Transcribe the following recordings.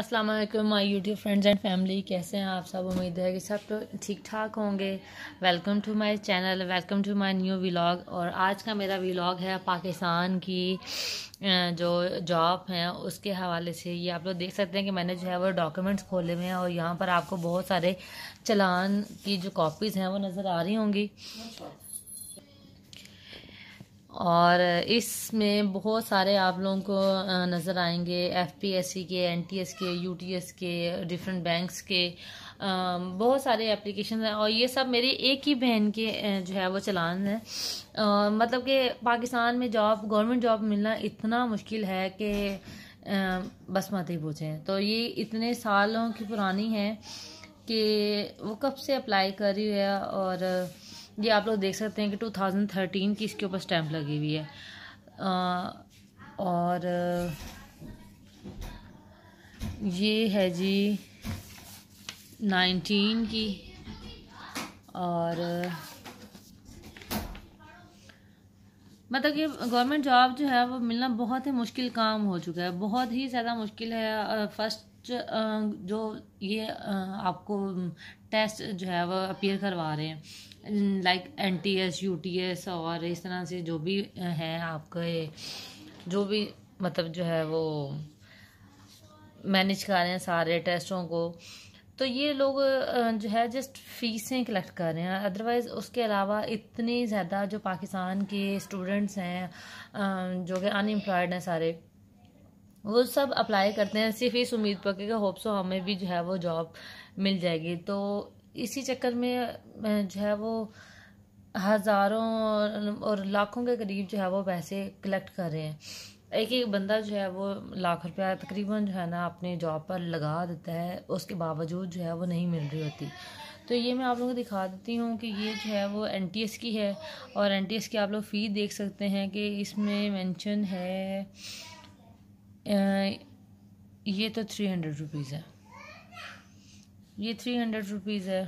अस्सलाम वालेकुम my YouTube friends and family कैसे हैं आप सब उम्मीद है कि सब तो ठीक ठाक होंगे welcome to my channel welcome to my new vlog और आज का मेरा व्लॉग है पाकिस्तान की जो जॉब है उसके हवाले से ये आप लोग देख सकते हैं कि मैंने जो है वो डॉक्यूमेंट्स खोले हुए हैं और यहाँ पर आपको बहुत सारे चलान की जो कॉपीज़ हैं वो नज़र आ रही होंगी और इसमें बहुत सारे आप लोगों को नज़र आएंगे एफ पी एस सी के एन टी एस के यू टी एस के डिफरेंट बैंक्स के बहुत सारे एप्लीकेशन हैं और ये सब मेरी एक ही बहन के जो है वो चलान है मतलब कि पाकिस्तान में जॉब गवर्नमेंट जॉब मिलना इतना मुश्किल है कि बस मत ही पूछें तो ये इतने सालों की पुरानी है कि वो कब से अप्लाई कर रही है और ये आप लोग देख सकते हैं कि 2013 की इसके ऊपर स्टैम्प लगी हुई है आ, और ये है जी 19 की और मतलब कि गवर्नमेंट जॉब जो है वो मिलना बहुत ही मुश्किल काम हो चुका है बहुत ही ज़्यादा मुश्किल है फर्स्ट जो ये आपको टेस्ट जो है वो अपीयर करवा रहे हैं like N T S U T S और इस तरह से जो भी है आपके जो भी मतलब जो है वो मैनेज कर रहे हैं सारे टेस्टों को तो ये लोग जो है जस्ट फीसें कलेक्ट कर रहे हैं अदरवाइज़ उसके अलावा इतने ज़्यादा जो पाकिस्तान के स्टूडेंट्स हैं जो कि अनएम्प्लॉयड हैं सारे वो सब अप्लाई करते हैं सिर्फ इस उम्मीद पर कि सो हमें भी जो है वो जॉब मिल जाएगी तो इसी चक्कर में जो है वो हज़ारों और लाखों के करीब जो है वो पैसे कलेक्ट कर रहे हैं एक एक बंदा जो है वो लाख रुपया तकरीबन जो है ना अपने जॉब पर लगा देता है उसके बावजूद जो है वो नहीं मिल रही होती तो ये मैं आप लोगों को दिखा देती हूँ कि ये जो है वो एन की है और एन की आप लोग फ़ी देख सकते हैं कि इसमें मेंशन तो है ये तो थ्री हंड्रेड रुपीज़ है ये थ्री हंड्रेड रुपीज़ है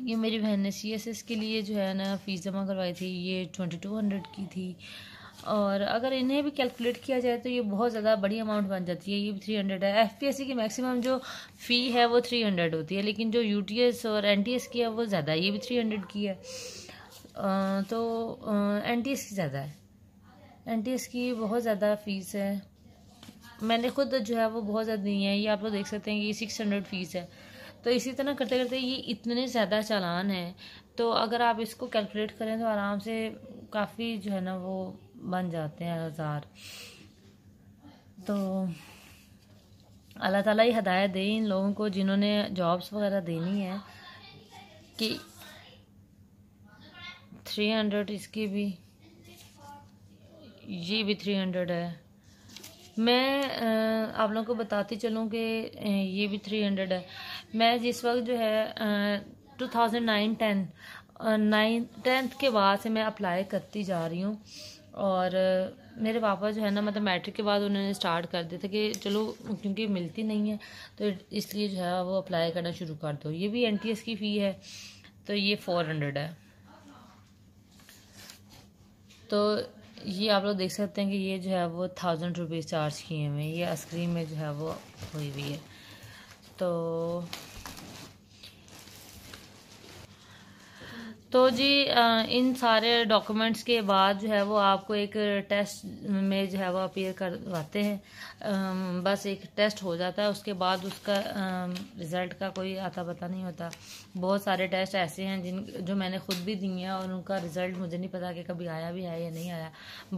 ये मेरी बहन ने सी एस एस के लिए जो है ना फ़ीस जमा करवाई थी ये ट्वेंटी टू हंड्रेड की थी और अगर इन्हें भी कैलकुलेट किया जाए तो ये बहुत ज़्यादा बड़ी अमाउंट बन जाती है ये भी थ्री हंड्रेड है एफ पी एस सी की मैक्सिमम जो फ़ी है वो थ्री हंड्रेड होती है लेकिन जो यू टी एस और एन टी एस की है वो ज़्यादा है ये भी थ्री हंड्रेड की है आ, तो एन टी एस की ज़्यादा है एन टी एस की बहुत ज़्यादा फ़ीस है मैंने खुद जो है वो बहुत ज़्यादा दी है ये आप लोग देख सकते हैं कि सिक्स हंड्रेड फ़ीस है तो इसी तरह करते करते ये इतने ज़्यादा चालान हैं तो अगर आप इसको कैलकुलेट करें तो आराम से काफ़ी जो है ना वो बन जाते हैं हज़ार तो अल्लाह ताला ही हदायत दे इन लोगों को जिन्होंने जॉब्स वगैरह देनी है कि थ्री हंड्रेड इसकी भी ये भी थ्री हंड्रेड है मैं आप लोगों को बताती चलूँ कि ये भी थ्री हंड्रेड है मैं जिस वक्त जो है two thousand nine ten nine tenth के बाद से मैं अप्लाई करती जा रही हूँ और मेरे पापा जो है ना मतलब मैट्रिक के बाद उन्होंने स्टार्ट कर दिया था कि चलो क्योंकि मिलती नहीं है तो इसलिए जो है वो अप्लाई करना शुरू कर दो ये भी एन की फ़ी है तो ये फोर हंड्रेड है तो ये आप लोग देख सकते हैं कि ये जो है वो थाउजेंड रुपीज़ चार्ज किए हुए हैं ये आइसक्रीम में जो है वो हुई हुई है तो तो जी इन सारे डॉक्यूमेंट्स के बाद जो है वो आपको एक टेस्ट में जो है वो अपीयर करवाते हैं बस एक टेस्ट हो जाता है उसके बाद उसका रिज़ल्ट का कोई आता पता नहीं होता बहुत सारे टेस्ट ऐसे हैं जिन जो मैंने खुद भी दिए हैं और उनका रिज़ल्ट मुझे नहीं पता कि कभी आया भी है या नहीं आया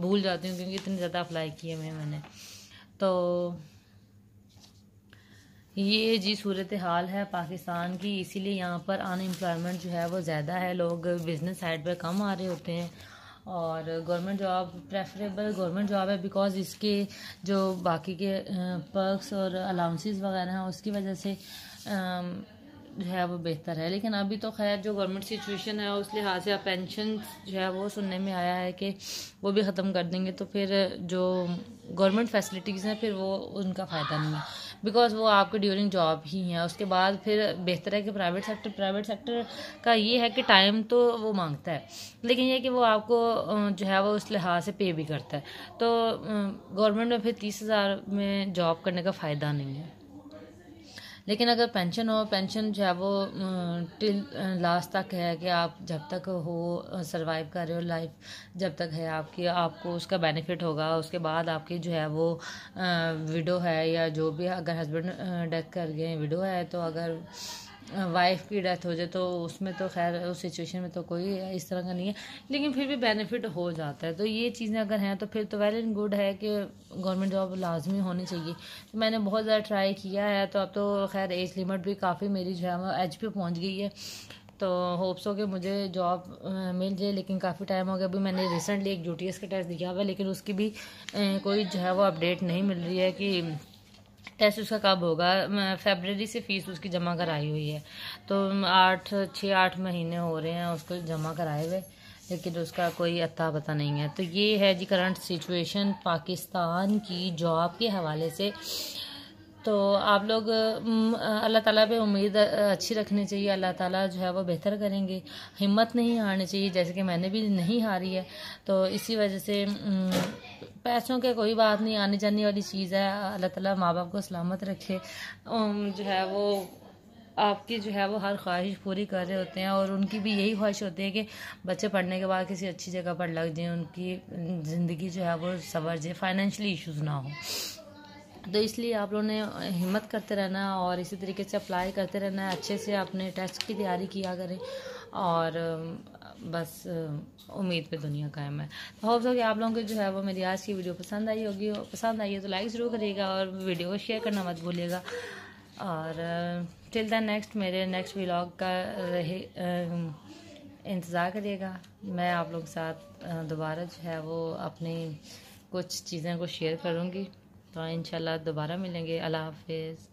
भूल जाती हूँ क्योंकि इतनी ज़्यादा अप्लाई किए हुए मैंने तो ये जी सूरत हाल है पाकिस्तान की इसीलिए यहाँ पर अनएम्प्लॉयमेंट जो है वो ज़्यादा है लोग बिज़नेस साइड पर कम आ रहे होते हैं और government job preferable government job है बिकॉज इसके जो बाकी के पर्क्स और अलाउंसेस वगैरह हैं उसकी वजह से जो है वो बेहतर है लेकिन अभी तो खैर जो गवर्नमेंट सिचुएशन है उस लिहाज से पेंशन जो है वो सुनने में आया है कि वो भी ख़त्म कर देंगे तो फिर जो गवर्नमेंट फैसिलिटीज़ हैं फिर वो उनका फ़ायदा नहीं है बिकॉज वो आपके ड्यूरिंग जॉब ही है उसके बाद फिर बेहतर है कि प्राइवेट सेक्टर प्राइवेट सेक्टर का ये है कि टाइम तो वो मांगता है लेकिन ये कि वो आपको जो है वो उस लिहाज से पे भी करता है तो गवर्नमेंट में फिर तीस हज़ार में जॉब करने का फ़ायदा नहीं है लेकिन अगर पेंशन हो पेंशन जो है वो टिल लास्ट तक है कि आप जब तक हो सर्वाइव कर रहे हो लाइफ जब तक है आपकी आपको उसका बेनिफिट होगा उसके बाद आपकी जो है वो विडो है या जो भी अगर हस्बैंड डेथ कर गए विडो है तो अगर वाइफ की डेथ हो जाए तो उसमें तो खैर उस सिचुएशन में तो कोई इस तरह का नहीं है लेकिन फिर भी बेनिफिट हो जाता है तो ये चीज़ें अगर हैं तो फिर तो वेल एंड गुड है कि गवर्नमेंट जॉब लाजमी होनी चाहिए तो मैंने बहुत ज़्यादा ट्राई किया है तो अब तो खैर एज लिमिट भी काफ़ी मेरी जो है वो एज पे पहुँच गई है तो होप्स हो कि मुझे जॉब मिल जाए लेकिन काफ़ी टाइम हो गया अभी मैंने रिसेंटली एक यू का टेस्ट दिया हुआ है लेकिन उसकी भी कोई जो है वो अपडेट नहीं मिल रही है कि टेस्ट उसका कब होगा फेबररी से फ़ीस उसकी जमा कराई हुई है तो आठ छः आठ महीने हो रहे हैं उसको जमा कराए हुए लेकिन उसका कोई अता पता नहीं है तो ये है जी करंट सिचुएशन पाकिस्तान की जॉब के हवाले से तो आप लोग अल्लाह ताला पे उम्मीद अच्छी रखनी चाहिए अल्लाह ताला जो है वो बेहतर करेंगे हिम्मत नहीं हारनी चाहिए जैसे कि मैंने भी नहीं हारी है तो इसी वजह से पैसों के कोई बात नहीं आने जाने वाली चीज़ है अल्लाह ताला माँ बाप को सलामत रखे जो है वो आपकी जो है वो हर ख्वाहिश पूरी कर रहे होते हैं और उनकी भी यही ख्वाहिश होती है कि बच्चे पढ़ने के बाद किसी अच्छी जगह पर लग जाएं उनकी ज़िंदगी जो है वो सवर जाए फाइनेंशियली इश्यूज़ ना हो तो इसलिए आप लोगों ने हिम्मत करते रहना और इसी तरीके से अप्लाई करते रहना अच्छे से अपने टेस्ट की तैयारी किया करें और बस उम्मीद पे दुनिया कायम है तो होप सो कि आप लोगों को जो है वो मेरी आज की वीडियो पसंद आई होगी पसंद आई है तो लाइक ज़रूर करिएगा और वीडियो को शेयर करना मत भूलिएगा और टिल द नेक्स्ट मेरे नेक्स्ट व्लॉग का रहे इंतज़ार करिएगा मैं आप लोगों के साथ दोबारा जो है वो अपनी कुछ चीज़ें को शेयर करूँगी तो इन दोबारा मिलेंगे अल्लाह हाफिज़